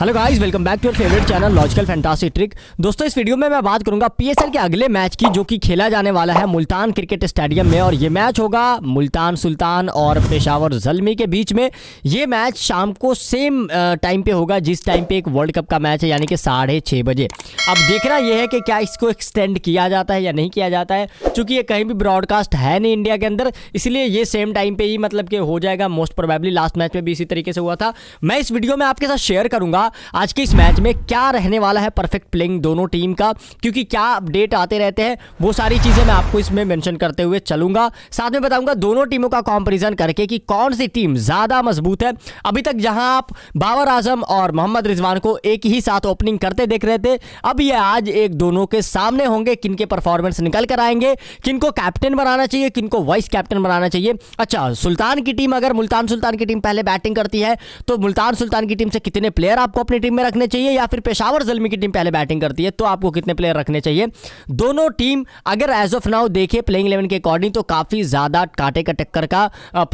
hello guys welcome back to your favourite channel logical fantastic trick दोस्तों इस video में मैं बात करूंगा पीएसएल के अगले मैच की जो कि खेला जाने वाला है मुल्तान क्रिकेट स्टेडियम में और ये मैच होगा मुल्तान सुल्तान और पेशावर जलमी के बीच में ये मैच शाम को सेम टाइम पे होगा जिस टाइम पे एक वर्ल्ड कप का मैच है यानी कि साढ़े बजे अब देखना यह है कि क्या इसको एक्सटेंड किया जाता है या नहीं किया जाता है चूंकि ये कहीं भी ब्रॉडकास्ट है नहीं इंडिया के अंदर इसलिए ये सेम टाइम पर ही मतलब कि हो जाएगा मोस्ट प्रोबेबली लास्ट मैच में भी इसी तरीके से हुआ था मैं इस वीडियो में आपके साथ शेयर करूँगा आज के इस मैच में क्या रहने वाला है परफेक्ट प्लेइंग दोनों टीम का क्योंकि क्या अपडेट आते रहते हैं वो सारी चीज़ें मैं आपको इसमें मैंशन करते हुए चलूंगा साथ में बताऊंगा दोनों टीमों का कॉम्पेरिजन करके कि कौन सी टीम ज़्यादा मजबूत है अभी तक जहां आप बाबर आजम और मोहम्मद रिजवान को एक ही साथ ओपनिंग करते देख रहे थे अब ये आज एक दोनों के सामने होंगे किन के परफॉर्मेंस निकल कर आएंगे किनको कैप्टन बनाना चाहिए किनको वाइस कैप्टन बनाना चाहिए अच्छा सुल्तान की टीम अगर मुल्तान सुल्तान की टीम पहले बैटिंग करती है तो मुल्तान सुल्तान की टीम से कितने प्लेयर आपको आपको अपनी टीम में रखने चाहिए या फिर पेशावर जलमी की टीम पहले बैटिंग करती है तो आपको कितने प्लेयर रखने चाहिए दोनों टीम अगर एज ऑफ नाउ देखे प्लेइंग इलेवन के अकॉर्डिंग तो काफ़ी ज़्यादा कांटे का टक्कर का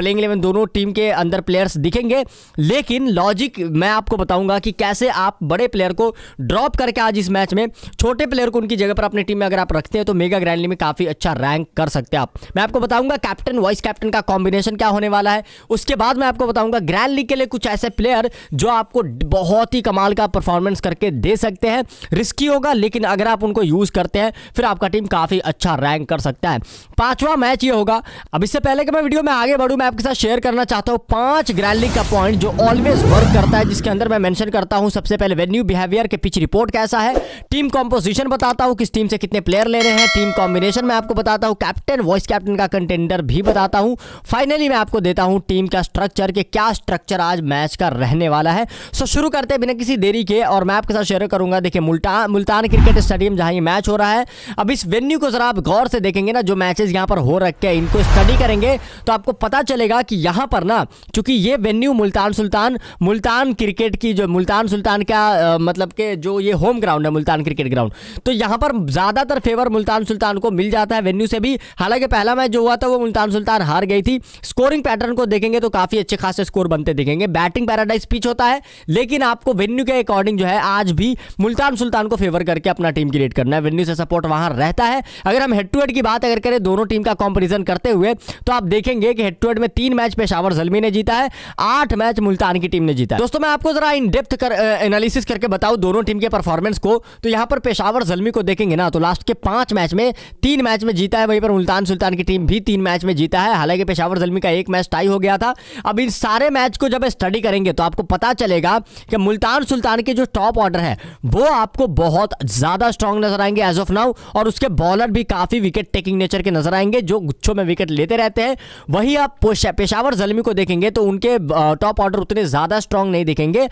प्लेइंग इलेवन दोनों टीम के अंदर प्लेयर्स दिखेंगे लेकिन लॉजिक मैं आपको बताऊंगा कि कैसे आप बड़े प्लेयर को ड्रॉप करके आज इस मैच में छोटे प्लेयर को उनकी जगह पर अपनी टीम में अगर आप रखते हैं तो मेगा ग्रैंडली में काफ़ी अच्छा रैंक कर सकते हैं आप मैं आपको बताऊंगा कैप्टन वाइस कैप्टन का कॉम्बिनेशन क्या होने वाला है उसके बाद मैं आपको बताऊंगा ग्रैंड लीग के लिए कुछ ऐसे प्लेयर जो आपको बहुत बहुत ही कमाल का परफॉर्मेंस करके दे सकते हैं रिस्की होगा लेकिन अगर आप उनको यूज़ करते हैं फिर आपका टीम काफ़ी अच्छा रैंक कर सकता है पांचवा मैच ये होगा अब इससे पहले कि मैं वीडियो में आगे बढ़ू मैं आपके साथ शेयर करना चाहता हूं पांच ग्रैंड का पॉइंट जो ऑलवेज वर्क करता है जिसके अंदर मैं मैंशन करता हूँ सबसे पहले वेन्यू बिहेवियर के पिच रिपोर्ट कैसा है टीम कॉम्पोजिशन बताता हूँ किस टीम से कितने प्लेयर ले रहे हैं टीम कॉम्बिनेशन में आपको बताता हूँ कैप्टन वॉइस कैप्टन का कंटेंडर भी बताता हूँ फाइनली मैं आपको देता हूँ टीम का स्ट्रक्चर के क्या स्ट्रक्चर आज मैच का रहने वाला है सो शुरू करते हैं बिना किसी देरी के और मैं आपके साथ शेयर करूंगा देखिए मुल्तान मुल्तान क्रिकेट स्टेडियम जहां ये मैच हो रहा है अब इस वेन्यू को जरा आप गौर से देखेंगे ना जो मैचेस यहां पर हो रखे हैं इनको स्टडी करेंगे तो आपको पता चलेगा कि यहां पर ना चूंकि ये वेन्यू मुल्तान सुल्तान मुल्तान क्रिकेट की जो मुल्तान सुल्तान का मतलब के जो ये होम ग्राउंड है मुल्तान क्रिकेट ग्राउंड तो यहां पर ज़्यादातर फेवर मुल्तान सुल्तान को मिल जाता है वेन्यू से भी हालांकि पहला मैच जो हुआ था वो मुल्तान सुल्तान हार गई थी स्कोरिंग पैटर्न को देखेंगे तो काफ़ी अच्छे खासे स्कोर बनते देखेंगे बैटिंग पैराडाइज पिच होता है लेकिन आप आपको वेन्यू के अकॉर्डिंग जो है आज भी मुल्तान सुल्तान को फेवर करके अपना टीम क्रिएट करना है वेन्यू से सपोर्ट वहां रहता है अगर हम हेड टू हेड की बात अगर करें दोनों टीम का कॉम्पेरिजन करते हुए तो आप देखेंगे कि हेड टू हेड में तीन मैच पेशावर जलमी ने जीता है आठ मैच मुल्तान की टीम ने जीता है दोस्तों मैं आपको जरा इन डेप्थ कर एनालिसिस करके बताऊं दोनों टीम के परफॉर्मेंस को तो यहाँ पर पेशावर जलमी को देखेंगे ना तो लास्ट के पांच मैच में तीन मैच में जीता है वहीं पर मुल्तान सुल्तान की टीम भी तीन मैच में जीता है हालांकि पेशावर जलमी का एक मैच टाई हो गया था अब इन सारे मैच को जब स्टडी करेंगे तो आपको पता चलेगा कि मुल्तान सुल्तान के जो टॉप ऑर्डर है वो आपको बहुत ज़्यादा स्ट्रांग नजर आएंगे एज ऑफ नाउ और उसके बॉलर भी काफ़ी विकेट टेकिंग नेचर के नजर आएंगे जो गुच्छों में विकेट लेते रहते हैं वही आप पेशावर जलमी को देखेंगे तो उनके टॉप ऑर्डर उतने ज़्यादा स्ट्रांग नहीं देखेंगे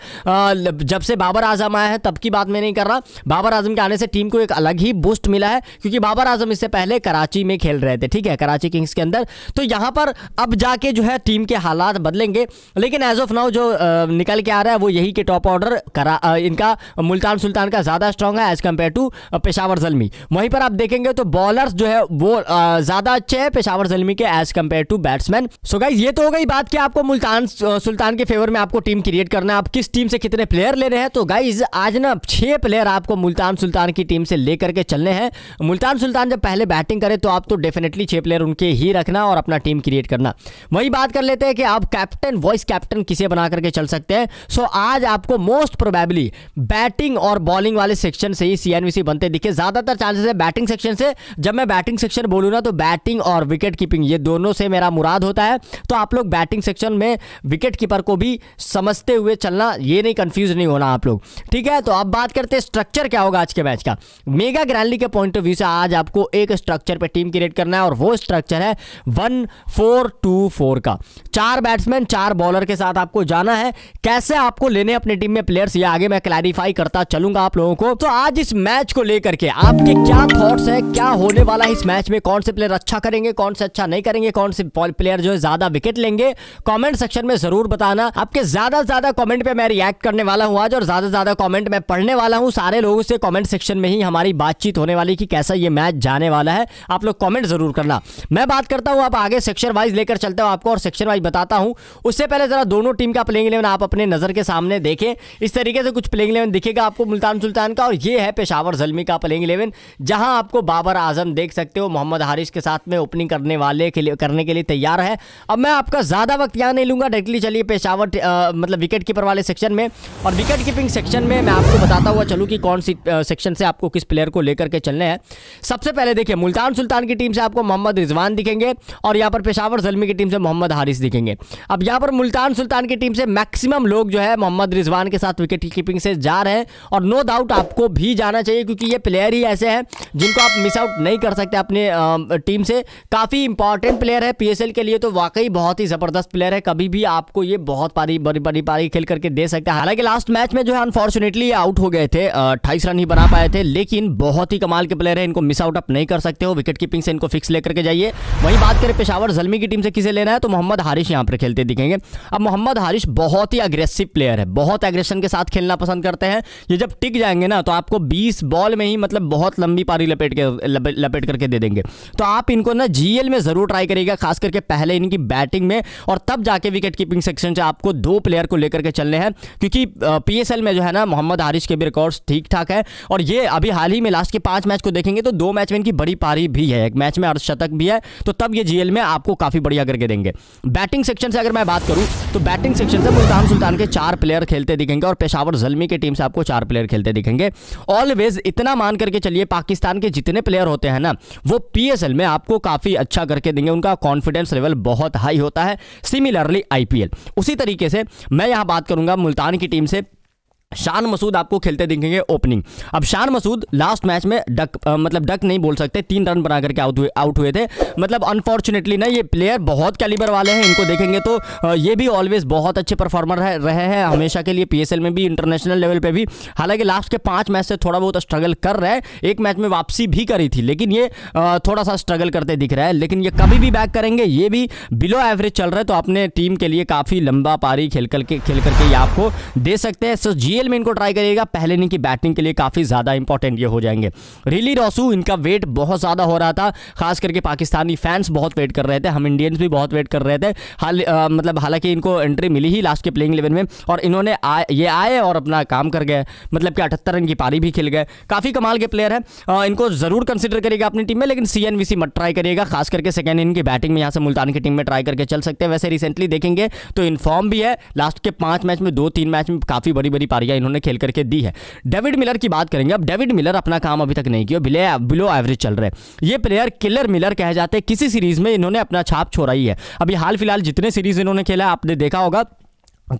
जब से बाबर आजम आया है तब की बात मैं नहीं कर रहा बाबर आजम के आने से टीम को एक अलग ही बूस्ट मिला है क्योंकि बाबर आजम इससे पहले कराची में खेल रहे थे ठीक है कराची किंग्स के अंदर तो यहां पर अब जाके जो है टीम के हालात बदलेंगे लेकिन एज ऑफ नाउ जो निकल के आ रहा है वो यही के टॉप ऑर्डर करा इनका मुल्तान सुल्तान का ज़्यादा स्ट्रॉन्ग है as compare to Peshawar Zalmi वहीं पर आप देखेंगे तो बॉलर्स जो है वो ज़्यादा अच्छे हैं पेशावर जलमी के as compare to batsman so guys ये तो हो गई बात कि आपको मुल्तान सुल्तान के फेवर में आपको टीम क्रिएट करना है आप किस टीम से कितने प्लेयर ले रहे हैं तो गाइज आज ना छः प्लेयर आपको मुल्तान सुल्तान की टीम से लेकर के चलने हैं मुल्तान सुल्तान जब पहले बैटिंग करे तो आप तो डेफिनेटली छः प्लेयर उनके ही रखना और अपना टीम क्रिएट करना वही बात कर लेते हैं कि आप कैप्टन वॉइस कैप्टन किसे बना करके चल सकते हैं सो आज आपको मोस्ट प्रोबेबली बैटिंग और बॉलिंग वाले सेक्शन से ही सीएनवीसी बनते दिखे ज़्यादातर चांसेस है बैटिंग सेक्शन से जब मैं बैटिंग सेक्शन बोलू ना तो बैटिंग और विकेट कीपिंग ये दोनों से मेरा मुराद होता है तो आप लोग बैटिंग सेक्शन में विकेट कीपर को भी समझते हुए चलना ये नहीं कंफ्यूज नहीं होना आप लोग ठीक है तो अब बात करते हैं स्ट्रक्चर क्या होगा आज के मैच का मेगा ग्रैंडली के पॉइंट ऑफ व्यू से आज आपको एक स्ट्रक्चर पर टीम क्रिएट करना है और वो स्ट्रक्चर है वन फोर टू फोर का चार बैट्समैन चार बॉलर के साथ आपको जाना है कैसे आपको लेने अपनी टीम में प्लेयर्स ये आगे मैं क्लैरिफाई करता चलूंगा आप लोगों को तो आज इस मैच को लेकर के आपके क्या थॉट्स है क्या होने वाला है इस मैच में कौन से प्लेयर अच्छा करेंगे कौन से अच्छा नहीं करेंगे कौन से प्लेयर जो है ज्यादा विकेट लेंगे कॉमेंट सेक्शन में जरूर बताना आपके ज्यादा ज्यादा कॉमेंट पे मैं रिएक्ट करने वाला हूँ आज और ज्यादा ज्यादा कॉमेंट मैं पढ़ने वाला हूँ सारे लोगों से कॉमेंट सेक्शन में ही हमारी बातचीत होने वाली की कैसा ये मैच जाने वाला है आप लोग कॉमेंट जरूर करना मैं बात करता हूँ आप आगे सेक्शन वाइज लेकर चलता हूँ आपको और सेक्शन वाइज बताता हूँ उससे पहले जरा दोनों टीम का प्लेइंग इलेवन आप अपने नजर के सामने देखें इस तरीके से कुछ प्लेइंग इलेवन दिखेगा आपको मुल्तान सुल्तान का और ये है पेशावर जलमी का प्लेइंग इलेवन जहां आपको बाबर आजम देख सकते हो मोहम्मद हारिश के साथ में ओपनिंग करने वाले के लिए करने के लिए तैयार है अब मैं आपका ज़्यादा वक्त यहाँ नहीं लूँगा डायरेक्टली चलिए पेशावर मतलब विकेट कीपर वाले सेक्शन में और विकेट कीपिंग सेक्शन में मैं आपको बताता हुआ चलूँ कि कौन सी सेक्शन से आपको किस प्लेयर को लेकर के चलने हैं सबसे पहले देखिए मुल्तान सुल्तान की टीम से आपको मोहम्मद रिजवान दिखेंगे और यहाँ पर पेशावर जलमी की टीम से मोहम्मद हारिस दिखेंगे अब यहाँ पर मुल्तान सुल्तान की टीम से मैक्सिमम लोग जो है मोहम्मद रिजवान कप्तान के साथ विकेट कीपिंग से जा रहे हैं और नो डाउट आपको भी जाना चाहिए क्योंकि ये प्लेयर ही ऐसे हैं जिनको आप मिस आउट नहीं कर सकते अपने टीम से काफ़ी इंपॉर्टेंट प्लेयर है पीएसएल के लिए तो वाकई बहुत ही ज़बरदस्त प्लेयर है कभी भी आपको ये बहुत पारी बड़ी बड़ी पारी खेल करके दे सकता है हालांकि लास्ट मैच में जो है अनफॉर्चुनेटली आउट हो गए थे अट्ठाईस रन ही बना पाए थे लेकिन बहुत ही कमाल के प्लेयर है इनको मिस आउट अप नहीं कर सकते हो विकेट कीपिंग से इनको फिक्स लेकर के जाइए वहीं बात करें पेशावर जलमी की टीम से किसे लेना है तो मोहम्मद हारिश यहाँ पर खेलते दिखेंगे अब मोहम्मद हारिश बहुत ही अग्रेसिव प्लेयर है बहुत एग्रेशन के साथ खेलना पसंद करते हैं ये जब टिक जाएंगे ना तो आपको बीस बॉल में ही मतलब बहुत लंबी पारी लपेट के लपेट, करके दे देंगे तो आप इनको ना जीएल में ज़रूर ट्राई करिएगा खास करके पहले इनकी बैटिंग में और तब जाके विकेट कीपिंग सेक्शन से आपको दो प्लेयर को लेकर के चलने हैं क्योंकि पी में जो है ना मोहम्मद हारिश के भी रिकॉर्ड्स ठीक ठाक है और ये अभी हाल ही में लास्ट के पांच मैच को देखेंगे तो दो मैच में इनकी बड़ी पारी भी है एक मैच में अर्धशतक भी है तो तब ये जीएल में आपको काफ़ी बढ़िया करके देंगे बैटिंग सेक्शन से अगर मैं बात करूं तो बैटिंग सेक्शन से मुल्तान सुल्तान के चार प्लेयर खेलते दिख दिखेंगे और पेशावर जलमी के टीम से आपको चार प्लेयर खेलते दिखेंगे ऑलवेज इतना मान करके चलिए पाकिस्तान के जितने प्लेयर होते हैं ना वो पी में आपको काफ़ी अच्छा करके देंगे उनका कॉन्फिडेंस लेवल बहुत हाई होता है सिमिलरली आई उसी तरीके से मैं यहाँ बात करूंगा मुल्तान की टीम से शान मसूद आपको खेलते दिखेंगे ओपनिंग अब शान मसूद लास्ट मैच में डक आ, मतलब डक नहीं बोल सकते तीन रन बना करके आउट हुए आउट हुए थे मतलब अनफॉर्चुनेटली ना ये प्लेयर बहुत कैलिबर वाले हैं इनको देखेंगे तो आ, ये भी ऑलवेज बहुत अच्छे परफॉर्मर है रहे हैं हमेशा के लिए पीएसएल में भी इंटरनेशनल लेवल पर भी हालांकि लास्ट के पाँच मैच से थोड़ा बहुत स्ट्रगल कर रहे हैं एक मैच में वापसी भी करी थी लेकिन ये आ, थोड़ा सा स्ट्रगल करते दिख रहा है लेकिन ये कभी भी बैक करेंगे ये भी बिलो एवरेज चल रहा है तो अपने टीम के लिए काफ़ी लंबा पारी खेल करके खेल करके ये आपको दे सकते हैं सो जी खेल में इनको ट्राई करिएगा पहले इनकी बैटिंग के लिए काफ़ी ज़्यादा इंपॉर्टेंट ये हो जाएंगे रिली रॉसू इनका वेट बहुत ज़्यादा हो रहा था खास करके पाकिस्तानी फैंस बहुत वेट कर रहे थे हम इंडियंस भी बहुत वेट कर रहे थे हाल आ, मतलब हालांकि इनको एंट्री मिली ही लास्ट के प्लेइंग इलेवन में और इन्होंने आ, ये आए और अपना काम कर गए मतलब कि अठहत्तर रन की पारी भी खेल गए काफ़ी कमाल के प्लेयर हैं इनको ज़रूर कंसिडर करेगा अपनी टीम में लेकिन सी मत ट्राई करिएगा खास करके सेकेंड इनके बैटिंग में यहाँ से मुल्तान की टीम में ट्राई करके चल सकते हैं वैसे रिसेंटली देखेंगे तो इनफॉर्म भी है लास्ट के पांच मैच में दो तीन मैच में काफ़ी बड़ी बड़ी पारी पारियां इन्होंने खेल करके दी है डेविड मिलर की बात करेंगे अब डेविड मिलर अपना काम अभी तक नहीं किया बिले बिलो एवरेज चल रहे ये प्लेयर किलर मिलर कहे जाते हैं किसी सीरीज में इन्होंने अपना छाप छोड़ाई है अभी हाल फिलहाल जितने सीरीज इन्होंने खेला आपने देखा होगा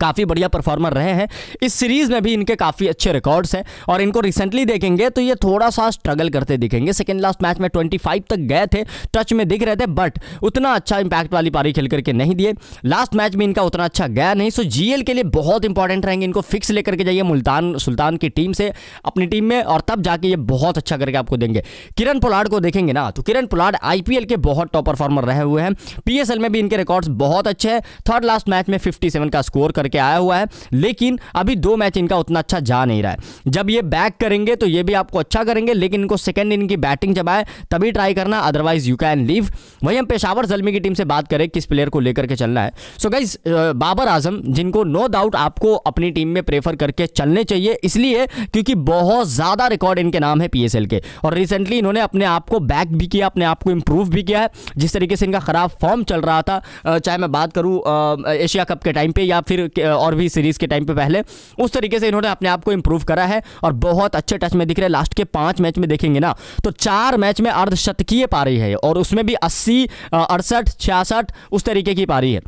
काफ़ी बढ़िया परफॉर्मर रहे हैं इस सीरीज़ में भी इनके काफ़ी अच्छे रिकॉर्ड्स हैं और इनको रिसेंटली देखेंगे तो ये थोड़ा सा स्ट्रगल करते दिखेंगे सेकेंड लास्ट मैच में 25 तक गए थे टच में दिख रहे थे बट उतना अच्छा इंपैक्ट वाली पारी खेल करके नहीं दिए लास्ट मैच में इनका उतना अच्छा गया नहीं सो जी के लिए बहुत इंपॉर्टेंट रहेंगे इनको फिक्स लेकर के जाइए मुल्तान सुल्तान की टीम से अपनी टीम में और तब जाके ये बहुत अच्छा करके आपको देंगे किरण पुलाड को देखेंगे ना तो किरण पुलाड़ आई के बहुत टॉप परफॉर्मर रहे हुए हैं पी में भी इनके रिकॉर्ड्स बहुत अच्छे हैं थर्ड लास्ट मैच में फिफ्टी का स्कोर करके आया हुआ है लेकिन अभी दो मैच इनका उतना अच्छा जा नहीं रहा है जब ये बैक करेंगे तो ये भी आपको अच्छा करेंगे लेकिन इनको सेकेंड इनकी बैटिंग जब आए तभी ट्राई करना अदरवाइज यू कैन लीव वहीं हम पेशावर जलमी की टीम से बात करें किस प्लेयर को लेकर के चलना है सो गाइज बाबर आजम जिनको नो डाउट आपको अपनी टीम में प्रेफर करके चलने चाहिए इसलिए क्योंकि बहुत ज़्यादा रिकॉर्ड इनके नाम है पी के और रिसेंटली इन्होंने अपने आप को बैक भी किया अपने आप को इम्प्रूव भी किया है जिस तरीके से इनका ख़राब फॉर्म चल रहा था चाहे मैं बात करूँ एशिया कप के टाइम पर या फिर और भी सीरीज़ के टाइम पे पहले उस तरीके से इन्होंने अपने आप को इंप्रूव करा है और बहुत अच्छे टच में दिख रहे हैं लास्ट के पांच मैच में देखेंगे ना तो चार मैच में अर्धशतकीय पारी है और उसमें भी अस्सी अड़सठ छियासठ उस तरीके की पारी है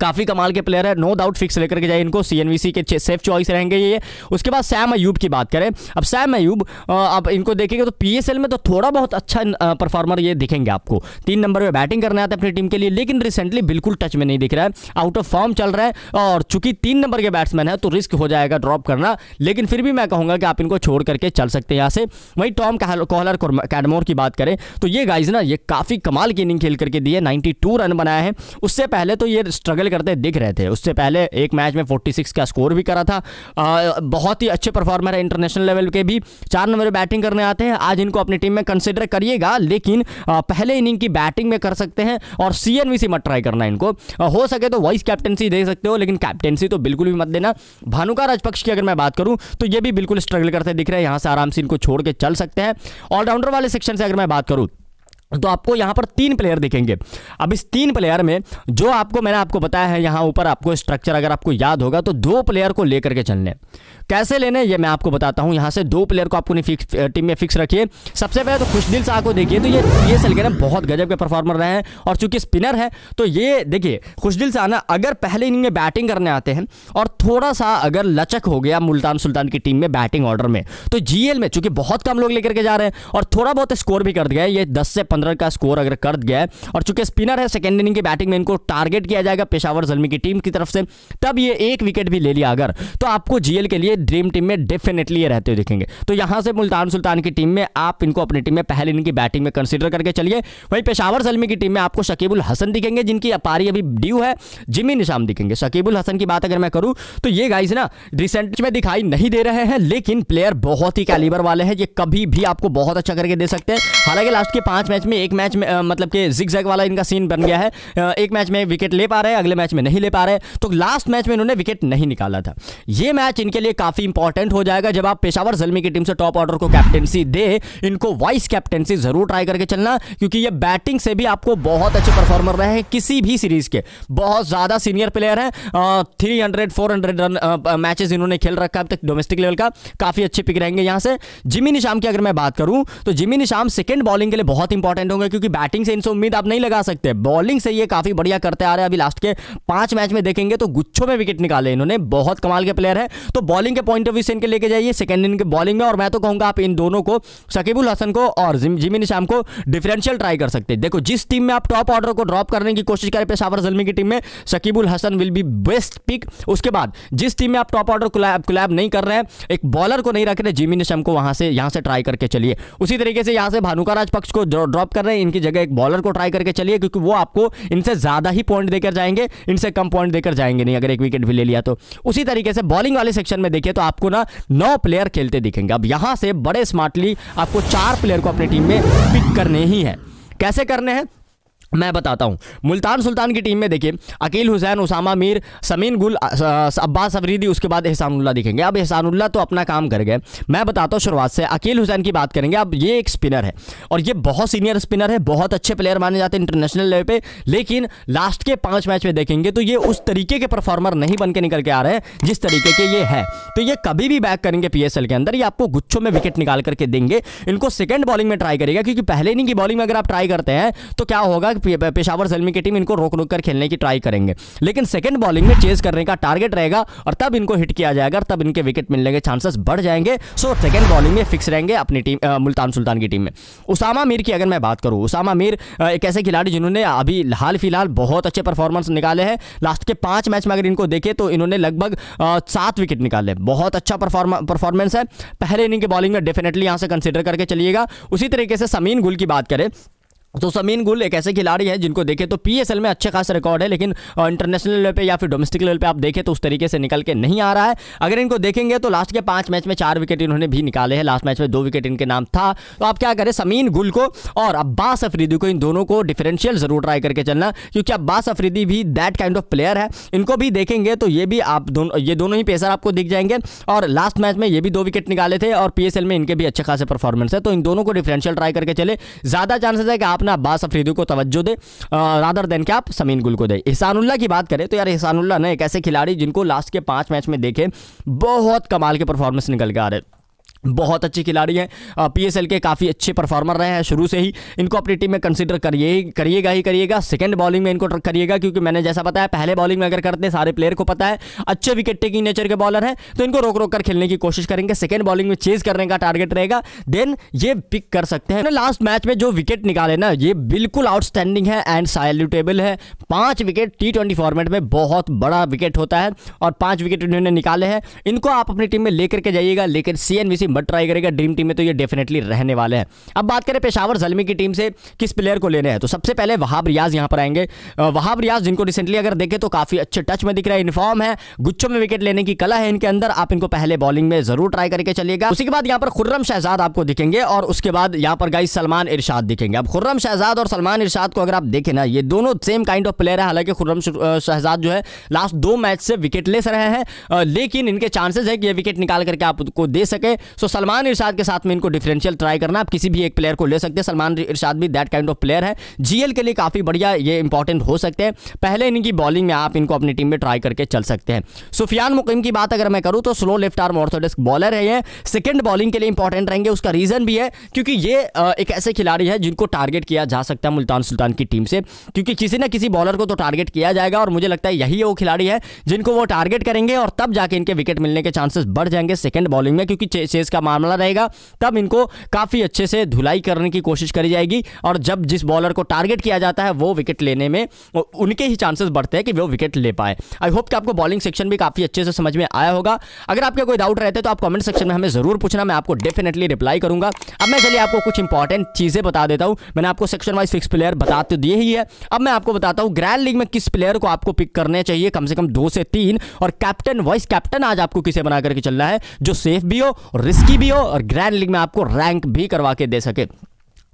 काफ़ी कमाल के प्लेयर है नो डाउट फिक्स लेकर के जाए इनको सीएनवीसी के सेफ चॉइस रहेंगे ये उसके बाद सैम अयूब की बात करें अब सैम अयूब आप इनको देखेंगे तो पीएसएल में तो थोड़ा बहुत अच्छा परफॉर्मर ये दिखेंगे आपको तीन नंबर पे बैटिंग करने आते हैं अपनी टीम के लिए लेकिन रिसेंटली बिल्कुल टच में नहीं दिख रहा है आउट ऑफ फॉर्म चल रहा है और चूंकि तीन नंबर के बैट्समैन है तो रिस्क हो जाएगा ड्रॉप करना लेकिन फिर भी मैं कहूँगा कि आप इनको छोड़ करके चल सकते हैं यहाँ से वहीं टॉम कोहलर कैडमोर की बात करें तो ये गाइज ना ये काफ़ी कमाल की इनिंग खेल करके दी है नाइन्टी रन बनाया है उससे पहले तो ये स्ट्रगल करते दिख रहे थे उससे पहले एक मैच में 46 का स्कोर भी करा था आ, बहुत ही अच्छे परफॉर्मर है इंटरनेशनल लेवल के भी चार नंबर बैटिंग करने आते हैं आज इनको अपनी टीम में कंसिडर करिएगा लेकिन आ, पहले इनिंग की बैटिंग में कर सकते हैं और सी एन मत ट्राई करना इनको आ, हो सके तो वाइस कैप्टनसी दे सकते हो लेकिन कैप्टनसी तो बिल्कुल भी मत देना भानुका राजपक्ष की अगर मैं बात करूँ तो ये भी बिल्कुल स्ट्रगल करते दिख रहे हैं यहाँ से आराम से इनको छोड़ के चल सकते हैं ऑलराउंडर वाले सेक्शन से अगर मैं बात करूँ तो आपको यहाँ पर तीन प्लेयर देखेंगे अब इस तीन प्लेयर में जो आपको मैंने आपको बताया है यहाँ ऊपर आपको स्ट्रक्चर अगर आपको याद होगा तो दो प्लेयर को लेकर के चलने कैसे लेने ये मैं आपको बताता हूँ यहाँ से दो प्लेयर को आपको फिक्स टीम में फिक्स रखिए सबसे पहले तो खुशदिल शाह को देखिए तो ये ये के ना बहुत गजब के परफॉर्मर रहे हैं और चूंकि स्पिनर है तो ये देखिए खुशदिल शाह ना अगर पहले इनिंग में बैटिंग करने आते हैं और थोड़ा सा अगर लचक हो गया मुल्तान सुल्तान की टीम में बैटिंग ऑर्डर में तो जी में चूंकि बहुत कम लोग लेकर के जा रहे हैं और थोड़ा बहुत स्कोर भी कर दिया है ये दस से हंड्रेड का स्कोर अगर कर गया है और चूंकि स्पिनर है सेकेंड इनिंग की बैटिंग में इनको टारगेट किया जाएगा पेशावर जलमी की टीम की तरफ से तब ये एक विकेट भी ले लिया अगर तो आपको जीएल के लिए ड्रीम टीम में डेफिनेटली ये रहते हुए दिखेंगे तो यहां से मुल्तान सुल्तान की टीम में आप इनको अपनी टीम में पहले इनकी बैटिंग में कंसिडर करके चलिए वहीं पेशावर जलमी की टीम में आपको शकीबुल हसन दिखेंगे जिनकी अपारी अभी ड्यू है जिमी निशाम दिखेंगे शकीबुल हसन की बात अगर मैं करूं तो ये गाइज ना रिसेंट में दिखाई नहीं दे रहे हैं लेकिन प्लेयर बहुत ही कैलिबर वाले हैं ये कभी भी आपको बहुत अच्छा करके दे सकते हैं हालांकि लास्ट के पांच मैच में एक मैच में मतलब कि जिक जैग वाला इनका सीन बन गया है एक मैच में विकेट ले पा रहे हैं अगले मैच में नहीं ले पा रहे तो लास्ट मैच में इन्होंने विकेट नहीं निकाला था ये मैच इनके लिए काफ़ी इंपॉर्टेंट हो जाएगा जब आप पेशावर जलमी की टीम से टॉप ऑर्डर को कैप्टेंसी दे इनको वाइस कैप्टनसी ज़रूर ट्राई करके चलना क्योंकि ये बैटिंग से भी आपको बहुत अच्छे परफॉर्मर रहे हैं किसी भी सीरीज़ के बहुत ज़्यादा सीनियर प्लेयर हैं three hundred four hundred run matches इन्होंने खेल रखा है अब तक डोमेस्टिक लेवल का काफ़ी अच्छे पिक रहेंगे यहां से जिमी निशाम की अगर मैं बात करूं तो जिमी निशाम सेकेंड बॉलिंग के लिए बहुत इंपॉर्टेंट इंपॉर्टेंट होंगे क्योंकि बैटिंग से इनसे उम्मीद आप नहीं लगा सकते बॉलिंग से ये काफ़ी बढ़िया करते आ रहे हैं अभी लास्ट के पांच मैच में देखेंगे तो गुच्छों में विकेट निकाले इन्होंने बहुत कमाल के प्लेयर है तो बॉलिंग के पॉइंट ऑफ व्यू से इनके लेके जाइए सेकेंड इनके बॉलिंग में और मैं तो कहूंगा आप इन दोनों को शकीबुल हसन को और जिमिन शाम को डिफरेंशियल ट्राई कर सकते हैं देखो जिस टीम में आप टॉप ऑर्डर को ड्रॉप करने की कोशिश करें पेशावर जलमी की टीम में Shakibul Hasan will be best pick उसके बाद जिस टीम में आप टॉप ऑर्डर कुलैब नहीं कर रहे हैं एक बॉलर को नहीं रख रहे जिमिन शाम को वहां से यहां से ट्राई करके चलिए उसी तरीके से यहां से भानुका राज पक्ष को ड्रॉप ड्रॉप कर रहे हैं इनकी जगह एक बॉलर को ट्राई करके चलिए क्योंकि वो आपको इनसे ज़्यादा ही पॉइंट देकर जाएंगे इनसे कम पॉइंट देकर जाएंगे नहीं अगर एक विकेट भी ले लिया तो उसी तरीके से बॉलिंग वाले सेक्शन में देखिए तो आपको ना नौ प्लेयर खेलते दिखेंगे अब यहां से बड़े स्मार्टली आपको चार प्लेयर को अपनी टीम में पिक करने ही है कैसे करने हैं मैं बताता हूँ मुल्तान सुल्तान की टीम में देखिए अकील हुसैन उसामा मीर समीन गुल अब्बास अफरीदी उसके बाद एहसानुल्ला दिखेंगे अब एहसानुल्ला तो अपना काम कर गए मैं बताता हूँ शुरुआत से अकील हुसैन की बात करेंगे अब ये एक स्पिनर है और ये बहुत सीनियर स्पिनर है बहुत अच्छे प्लेयर माने जाते हैं इंटरनेशनल लेवल पर लेकिन लास्ट के पाँच मैच में देखेंगे तो ये उस तरीके के परफॉर्मर नहीं बन के निकल के आ रहे हैं जिस तरीके के ये है तो ये कभी भी बैक करेंगे पी के अंदर ये आपको गुच्छों में विकेट निकाल करके देंगे इनको सेकेंड बॉलिंग में ट्राई करेगा क्योंकि पहले नहीं की बॉलिंग में अगर आप ट्राई करते हैं तो क्या होगा तक पेशावर जलमी की टीम इनको रोक रोक कर खेलने की ट्राई करेंगे लेकिन सेकंड बॉलिंग में चेज करने का टारगेट रहेगा और तब इनको हिट किया जाएगा तब इनके विकेट मिलने के चांसेस बढ़ जाएंगे सो सेकंड बॉलिंग में फिक्स रहेंगे अपनी टीम मुल्तान सुल्तान की टीम में उसामा मीर की अगर मैं बात करूँ उसामा मीर एक ऐसे खिलाड़ी जिन्होंने अभी हाल फिलहाल बहुत अच्छे परफॉर्मेंस निकाले हैं लास्ट के पाँच मैच में अगर इनको देखे तो इन्होंने लगभग सात विकेट निकाले बहुत अच्छा परफॉर्मेंस है पहले इनिंग की बॉलिंग में डेफिनेटली यहाँ से कंसिडर करके चलिएगा उसी तरीके से समीन गुल की बात करें तो समीन गुल एक ऐसे खिलाड़ी हैं जिनको देखें तो पीएसएल में अच्छे खास रिकॉर्ड है लेकिन इंटरनेशनल लेवल पे या फिर डोमेस्टिक लेवल पे आप देखें तो उस तरीके से निकल के नहीं आ रहा है अगर इनको देखेंगे तो लास्ट के पांच मैच में चार विकेट इन्होंने भी निकाले हैं लास्ट मैच में दो विकेट इनके नाम था तो आप क्या करें समीन गुल को और अब्बास अफरीदी को इन दोनों को डिफरेंशियल ज़रूर ट्राई करके चलना क्योंकि अब्बास अफरीदी भी दैट काइंड ऑफ प्लेयर है इनको भी देखेंगे तो ये भी आप दोनों ये दोनों ही पेसर आपको दिख जाएंगे और लास्ट मैच में ये भी दो विकेट निकाले थे और पी में इनके भी अच्छे खासे परफॉर्मेंस है तो इन दोनों को डिफरेंशियल ट्राई करके चले ज़्यादा चांसेस है कि आपने अपना अब्बास अफरीदी को तवज्जो दे रादर देन क्या आप समीन गुल को दे एहसानुल्ला की बात करें तो यार एहसानुल्ला ना एक ऐसे खिलाड़ी जिनको लास्ट के पाँच मैच में देखे बहुत कमाल के परफॉर्मेंस निकल के आ रहे हैं बहुत अच्छे खिलाड़ी हैं पीएसएल के काफ़ी अच्छे परफॉर्मर रहे हैं शुरू से ही इनको अपनी टीम में कंसिडर करिए करिएगा ही करिएगा सेकंड बॉलिंग में इनको करिएगा क्योंकि मैंने जैसा बताया पहले बॉलिंग में अगर करते हैं सारे प्लेयर को पता है अच्छे विकेट टेकिंग नेचर के बॉलर हैं तो इनको रोक रोक कर खेलने की कोशिश करेंगे सेकेंड बॉलिंग में चेज करने का टारगेट रहेगा देन ये पिक कर सकते हैं लास्ट मैच में जो विकेट निकाले ना ये बिल्कुल आउटस्टैंडिंग है एंड सैल्यूटेबल है पाँच विकेट टी फॉर्मेट में बहुत बड़ा विकेट होता है और पाँच विकेट इन्होंने निकाले हैं इनको आप अपनी टीम में लेकर के जाइएगा लेकिन सी टीम बट ट्राई करेगा ड्रीम टीम में तो ये डेफिनेटली रहने वाले हैं अब बात करें पेशावर जलमी की टीम से किस प्लेयर को लेने हैं तो सबसे पहले वहाब रियाज यहाँ पर आएंगे वहाब रियाज जिनको रिसेंटली अगर देखें तो काफ़ी अच्छे टच में दिख रहा है इन्फॉर्म है गुच्छों में विकेट लेने की कला है इनके अंदर आप इनको पहले बॉलिंग में जरूर ट्राई करके चलिएगा उसी के बाद यहाँ पर खुर्रम शहजाद आपको दिखेंगे और उसके बाद यहाँ पर गाई सलमान इरशाद दिखेंगे अब खुर्रम शहजाद और सलमान इरशाद को अगर आप देखें ना ये दोनों सेम काइंड ऑफ प्लेयर है हालांकि खुर्रम शहजाद जो है लास्ट दो मैच से विकेट ले रहे हैं लेकिन इनके चांसेस है कि ये विकेट निकाल करके आपको दे सके सो सलमान इरशाद के साथ में इनको डिफरेंशियल ट्राई करना आप किसी भी एक प्लेयर को ले सकते हैं सलमान इरशाद भी दैट काइंड ऑफ प्लेयर है जीएल के लिए काफ़ी बढ़िया ये इंपॉर्टेंट हो सकते हैं पहले इनकी बॉलिंग में आप इनको अपनी टीम में ट्राई करके चल सकते हैं सुफियान मुकीम की बात अगर मैं करूँ तो slow left arm orthodox bowler है ये सेकेंड बॉलिंग के लिए इंपॉर्टेंट रहेंगे उसका रीज़न भी है क्योंकि ये एक ऐसे खिलाड़ी है जिनको टारगेट किया जा सकता है मुल्तान सुल्तान की टीम से क्योंकि किसी न किसी बॉलर को तो टारगेट किया जाएगा और मुझे लगता है यही वो खिलाड़ी है जिनको वो टारगेट करेंगे और तब जाके इनके विकेट मिलने के चांसेस बढ़ जाएंगे सेकेंड बॉलिंग में क्योंकि चेस सर्विस का मामला रहेगा तब इनको काफ़ी अच्छे से धुलाई करने की कोशिश करी जाएगी और जब जिस बॉलर को टारगेट किया जाता है वो विकेट लेने में उनके ही चांसेस बढ़ते हैं कि वो विकेट ले पाए आई होप कि आपको बॉलिंग सेक्शन भी काफ़ी अच्छे से समझ में आया होगा अगर आपके कोई डाउट रहते तो आप कमेंट सेक्शन में हमें ज़रूर पूछना मैं आपको डेफिनेटली रिप्लाई करूंगा अब मैं चलिए आपको कुछ इंपॉर्टेंट चीज़ें बता देता हूँ मैंने आपको सेक्शन वाइज फिक्स प्लेयर बता तो दिए ही है अब मैं आपको बताता हूँ ग्रैंड लीग में किस प्लेयर को आपको पिक करने चाहिए कम से कम दो से तीन और कैप्टन वाइस कैप्टन आज आपको किसे बना करके चलना है जो सेफ भी हो रिस्क रिस्की भी हो और ग्रैंड लीग में आपको रैंक भी करवा के दे सके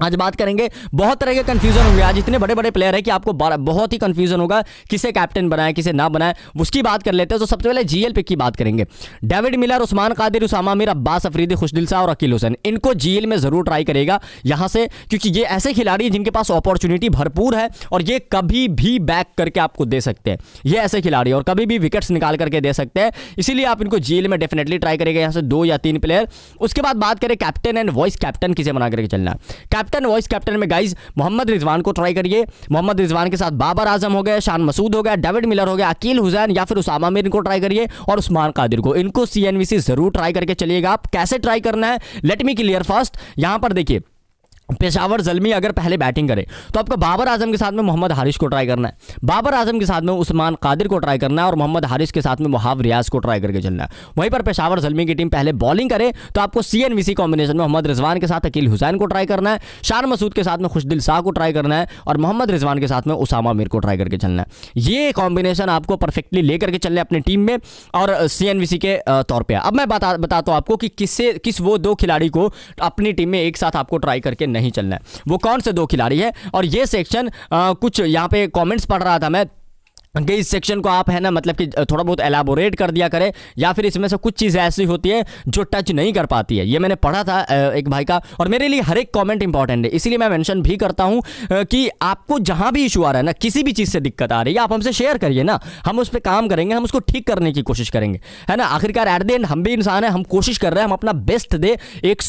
आज बात करेंगे बहुत तरह के कंफ्यूजन होंगे आज इतने बड़े बड़े प्लेयर हैं कि आपको बहुत ही कंफ्यूजन होगा किसे कैप्टन बनाए किसे ना बनाए उसकी बात कर लेते हैं तो सबसे पहले जीएल पिक की बात करेंगे डेविड मिलर उस्मान कादिर उसामा मीर अब्बास अफरीदी खुशदिल शाह और अकील हुसैन इनको जीएल में ज़रूर ट्राई करेगा यहाँ से क्योंकि ये ऐसे खिलाड़ी जिनके पास अपॉर्चुनिटी भरपूर है और ये कभी भी बैक करके आपको दे सकते हैं ये ऐसे खिलाड़ी और कभी भी विकेट्स निकाल करके दे सकते हैं इसीलिए आप इनको जीएल में डेफिनेटली ट्राई करेगा यहाँ से दो या तीन प्लेयर उसके बाद बात करें कैप्टन एंड वाइस कैप्टन किसे बना करके चलना है कैप्टन वॉइस कैप्टन में गाइज मोहम्मद रिजवान को ट्राई करिए मोहम्मद रिजवान के साथ बाबर आजम हो गया शान मसूद हो गया डेविड मिलर हो गया अकील हुसैन या फिर उसामा मीर को ट्राई करिए और उस्मान कादिर को इनको सी जरूर ट्राई करके चलिएगा आप कैसे ट्राई करना है लेट मी क्लियर फर्स्ट यहां पर देखिए पेशावर जलमी अगर पहले बैटिंग करे तो आपको बाबर आजम के साथ में मोहम्मद हारिश को ट्राई करना है बाबर आजम के साथ में उस्मान कादिर को ट्राई करना है और मोहम्मद हारिश के साथ में मुहाव रियाज को ट्राई करके चलना है वहीं पर पेशावर जलमी की टीम पहले बॉलिंग करे तो आपको सी कॉम्बिनेशन में मोहम्मद रिजवान के साथ अकील हुसैन को ट्राई करना है शार मसूद के साथ में खुशदिल शाह को ट्राई करना है और मोहम्मद रिजवान के साथ में उसामा मीर को ट्राई करके चलना है ये कॉम्बिनेशन आपको परफेक्टली लेकर के चलना है अपनी टीम में और सी के तौर पर अब मैं बताता हूँ आपको कि किससे किस वो दो खिलाड़ी को अपनी टीम में एक साथ आपको ट्राई करके नहीं चलना है वो कौन से दो खिलाड़ी है और ये सेक्शन कुछ यहाँ पे कॉमेंट्स पढ़ रहा था मैं कि इस सेक्शन को आप है ना मतलब कि थोड़ा बहुत एलाबोरेट कर दिया करें या फिर इसमें से कुछ चीज़ें ऐसी होती है जो टच नहीं कर पाती है ये मैंने पढ़ा था एक भाई का और मेरे लिए हर एक कमेंट इंपॉर्टेंट है इसीलिए मैं मेंशन भी करता हूँ कि आपको जहाँ भी इशू आ रहा है ना किसी भी चीज़ से दिक्कत आ रही है आप हमसे शेयर करिए ना हम उस पर काम करेंगे हम उसको ठीक करने की कोशिश करेंगे है ना आखिरकार एट द एंड हम भी इंसान है हम कोशिश कर रहे हैं हम अपना बेस्ट दे एक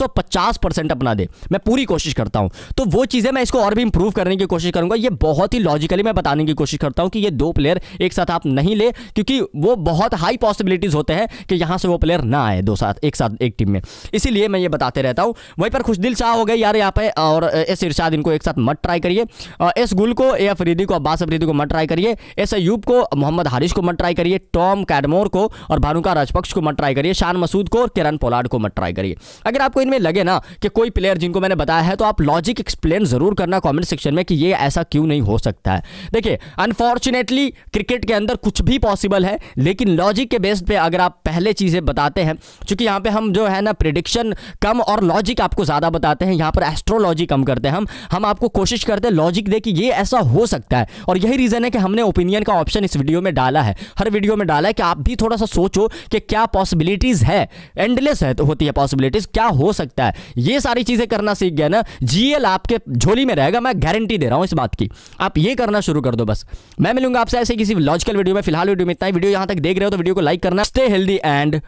अपना दे मैं पूरी कोशिश करता हूँ तो वो चीज़ें मैं इसको और भी इंप्रूव करने की कोशिश करूँगा ये बहुत ही लॉजिकली मैं बताने की कोशिश करता हूँ कि ये दो प्लेयर प्लेयर एक साथ आप नहीं ले क्योंकि वो बहुत हाई पॉसिबिलिटीज़ होते हैं कि यहां से वो प्लेयर ना आए दो साथ एक साथ एक टीम में इसीलिए मैं ये बताते रहता हूं वहीं पर खुश दिल चाह हो गए यार यहाँ पे और एस इरशाद इनको एक साथ मत ट्राई करिए एस गुल को ए अफरीदी को अब्बास अफरीदी को मत ट्राई करिए एस अयूब को मोहम्मद हारिश को मत ट्राई करिए टॉम कैडमोर को और भानुका राजपक्ष को मत ट्राई करिए शान मसूद को और किरण पोलाड को मत ट्राई करिए अगर आपको इनमें लगे ना कि कोई प्लेयर जिनको मैंने बताया है तो आप लॉजिक एक्सप्लेन जरूर करना कॉमेंट सेक्शन में कि ये ऐसा क्यों नहीं हो सकता है देखिए अनफॉर्चुनेटली क्रिकेट के अंदर कुछ भी पॉसिबल है लेकिन लॉजिक के बेस्ड पे अगर आप पहले चीज़ें बताते हैं क्योंकि यहाँ पे हम जो है ना प्रिडिक्शन कम और लॉजिक आपको ज़्यादा बताते हैं यहाँ पर एस्ट्रोलॉजी कम करते हैं हम हम आपको कोशिश करते हैं लॉजिक दे कि ये ऐसा हो सकता है और यही रीज़न है कि हमने ओपिनियन का ऑप्शन इस वीडियो में डाला है हर वीडियो में डाला है कि आप भी थोड़ा सा सोचो कि क्या पॉसिबिलिटीज़ है एंडलेस है तो होती है पॉसिबिलिटीज़ क्या हो सकता है ये सारी चीज़ें करना सीख गया ना जी आपके झोली में रहेगा मैं गारंटी दे रहा हूँ इस बात की आप ये करना शुरू कर दो बस मैं मिलूंगा आपसे ऐसे किसी लॉजिकल वीडियो में फिलहाल वीडियो में इतना ही वीडियो यहाँ तक देख रहे हो तो वीडियो को लाइक करना स्टे हेल्दी एंड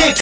बाय